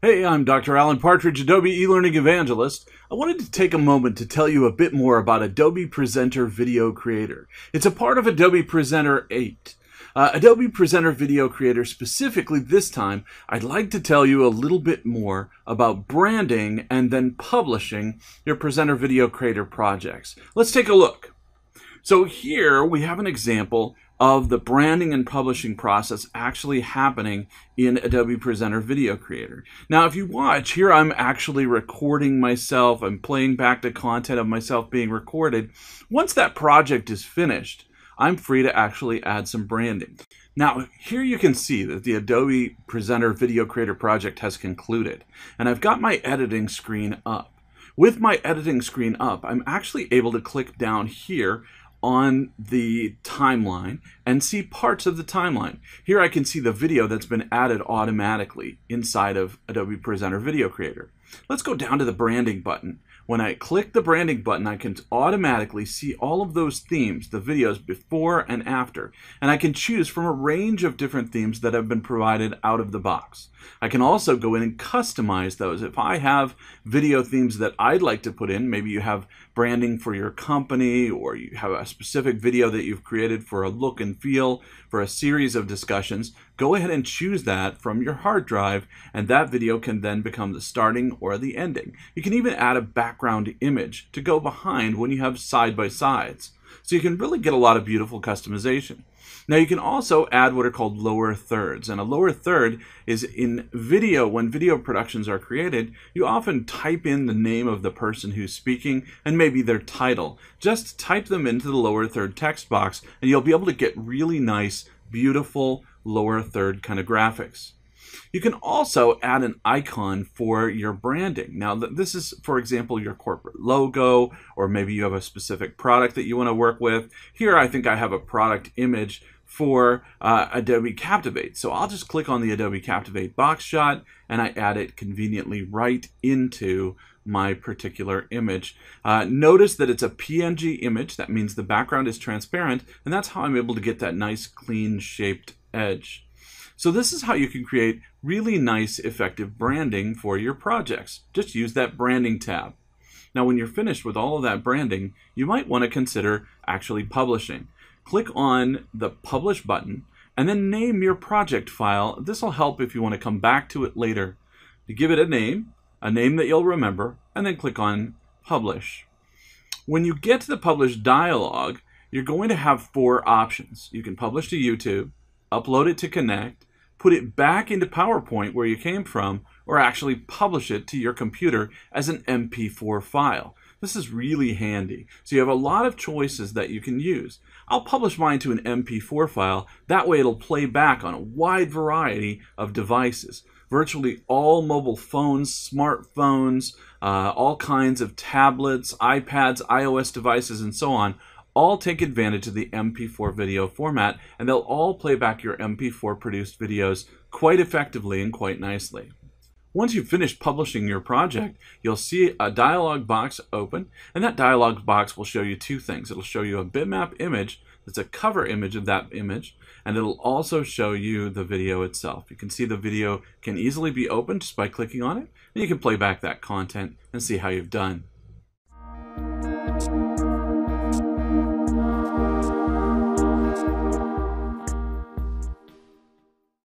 Hey, I'm Dr. Alan Partridge, Adobe eLearning Evangelist. I wanted to take a moment to tell you a bit more about Adobe Presenter Video Creator. It's a part of Adobe Presenter 8. Uh, Adobe Presenter Video Creator specifically this time, I'd like to tell you a little bit more about branding and then publishing your Presenter Video Creator projects. Let's take a look. So here we have an example of the branding and publishing process actually happening in Adobe Presenter Video Creator. Now, if you watch, here I'm actually recording myself. I'm playing back the content of myself being recorded. Once that project is finished, I'm free to actually add some branding. Now, here you can see that the Adobe Presenter Video Creator project has concluded, and I've got my editing screen up. With my editing screen up, I'm actually able to click down here on the timeline and see parts of the timeline. Here I can see the video that's been added automatically inside of Adobe Presenter Video Creator. Let's go down to the branding button when I click the branding button, I can automatically see all of those themes, the videos before and after, and I can choose from a range of different themes that have been provided out of the box. I can also go in and customize those. If I have video themes that I'd like to put in, maybe you have branding for your company or you have a specific video that you've created for a look and feel for a series of discussions, go ahead and choose that from your hard drive and that video can then become the starting or the ending. You can even add a background image to go behind when you have side-by-sides. So you can really get a lot of beautiful customization. Now you can also add what are called lower thirds. And a lower third is in video, when video productions are created, you often type in the name of the person who's speaking and maybe their title. Just type them into the lower third text box and you'll be able to get really nice beautiful lower third kind of graphics. You can also add an icon for your branding. Now, this is, for example, your corporate logo, or maybe you have a specific product that you want to work with. Here, I think I have a product image for uh, Adobe Captivate. So I'll just click on the Adobe Captivate box shot and I add it conveniently right into my particular image. Uh, notice that it's a PNG image. That means the background is transparent and that's how I'm able to get that nice clean shaped edge. So this is how you can create really nice effective branding for your projects. Just use that branding tab. Now when you're finished with all of that branding, you might want to consider actually publishing click on the Publish button and then name your project file. This will help if you want to come back to it later. You give it a name, a name that you'll remember, and then click on Publish. When you get to the Publish dialog, you're going to have four options. You can publish to YouTube, upload it to Connect, put it back into PowerPoint where you came from, or actually publish it to your computer as an MP4 file. This is really handy. So you have a lot of choices that you can use. I'll publish mine to an MP4 file. That way it'll play back on a wide variety of devices. Virtually all mobile phones, smartphones, uh, all kinds of tablets, iPads, iOS devices, and so on all take advantage of the MP4 video format, and they'll all play back your MP4 produced videos quite effectively and quite nicely. Once you've finished publishing your project, you'll see a dialog box open, and that dialog box will show you two things. It'll show you a bitmap image that's a cover image of that image, and it'll also show you the video itself. You can see the video can easily be opened just by clicking on it, and you can play back that content and see how you've done.